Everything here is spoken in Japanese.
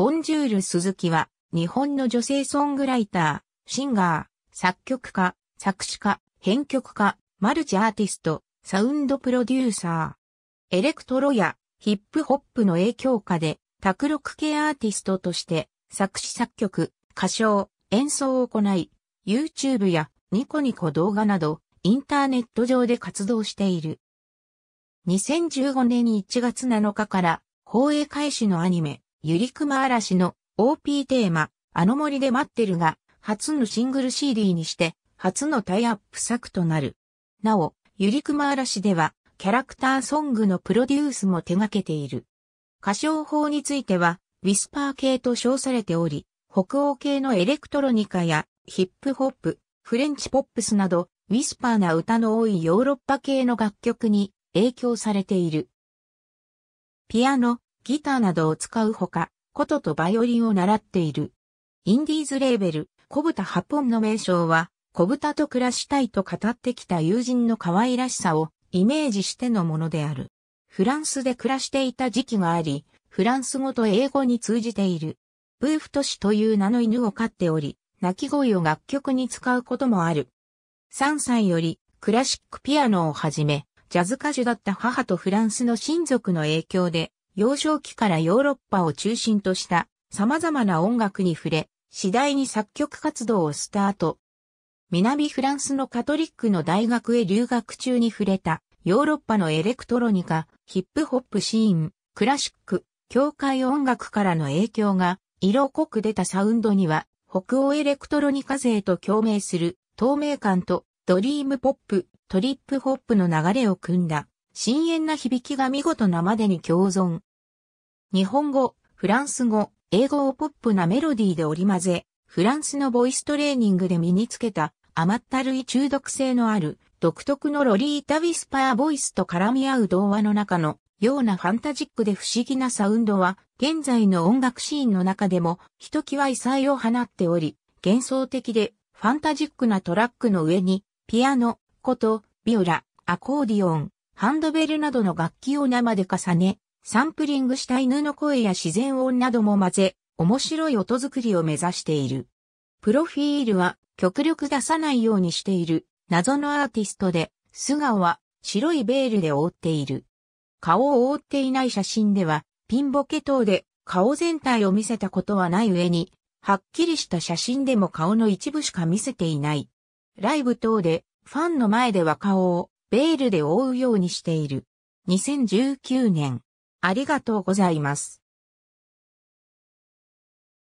ボンジュール鈴木は、日本の女性ソングライター、シンガー、作曲家、作詞家、編曲家、マルチアーティスト、サウンドプロデューサー。エレクトロやヒップホップの影響下で、卓録系アーティストとして、作詞作曲、歌唱、演奏を行い、YouTube やニコニコ動画など、インターネット上で活動している。2015年1月7日から、放映開始のアニメ、ゆりくま嵐の OP テーマ、あの森で待ってるが、初のシングル CD にして、初のタイアップ作となる。なお、ゆりくま嵐では、キャラクターソングのプロデュースも手掛けている。歌唱法については、ウィスパー系と称されており、北欧系のエレクトロニカやヒップホップ、フレンチポップスなど、ウィスパーな歌の多いヨーロッパ系の楽曲に影響されている。ピアノ、ギターなどを使うほか、琴とバイオリンを習っている。インディーズレーベル、小豚八本の名称は、小豚と暮らしたいと語ってきた友人の可愛らしさをイメージしてのものである。フランスで暮らしていた時期があり、フランス語と英語に通じている。ブーフト氏という名の犬を飼っており、鳴き声を楽曲に使うこともある。3歳よりクラシックピアノをはじめ、ジャズ歌手だった母とフランスの親族の影響で幼少期からヨーロッパを中心とした様々な音楽に触れ、次第に作曲活動をスタート。南フランスのカトリックの大学へ留学中に触れたヨーロッパのエレクトロニカ、ヒップホップシーン、クラシック、教会音楽からの影響が色濃く出たサウンドには北欧エレクトロニカ勢と共鳴する透明感とドリームポップ、トリップホップの流れを組んだ深遠な響きが見事なまでに共存。日本語、フランス語、英語をポップなメロディーで織り交ぜ、フランスのボイストレーニングで身につけた甘ったるい中毒性のある独特のロリータウィスパーボイスと絡み合う童話の中のようなファンタジックで不思議なサウンドは現在の音楽シーンの中でもひときわ異彩を放っており幻想的でファンタジックなトラックの上にピアノ、こと、ビオラ、アコーディオン、ハンドベルなどの楽器を生で重ね、サンプリングした犬の声や自然音なども混ぜ、面白い音作りを目指している。プロフィールは極力出さないようにしている謎のアーティストで、素顔は白いベールで覆っている。顔を覆っていない写真では、ピンボケ等で顔全体を見せたことはない上に、はっきりした写真でも顔の一部しか見せていない。ライブ等でファンの前では顔をベールで覆うようにしている。2019年。ありがとうございます。